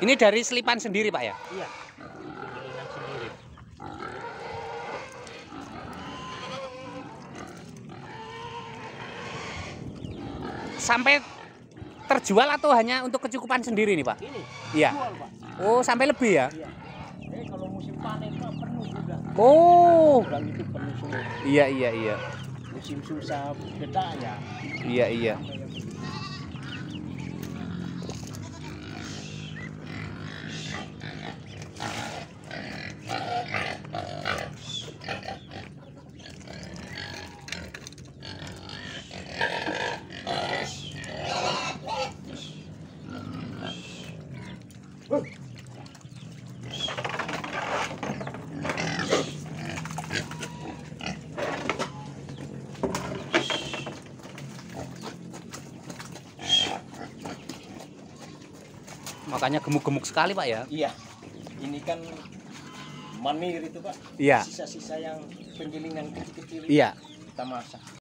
Ini dari selipan sendiri, Pak ya? Iya. Sampai terjual atau hanya untuk kecukupan sendiri nih, Pak? Ini. Iya. Jual, Pak. Oh, sampai lebih ya? Iya. Jadi eh, kalau musim panen itu penuh sudah. Oh. Nah, itu penuh semua. Iya, iya, iya. Musim susah beda ya. Iya, iya. Sampai makanya gemuk-gemuk sekali pak ya iya ini kan manir itu pak iya. sisa-sisa yang penggilingan kecil-kecil iya kita masak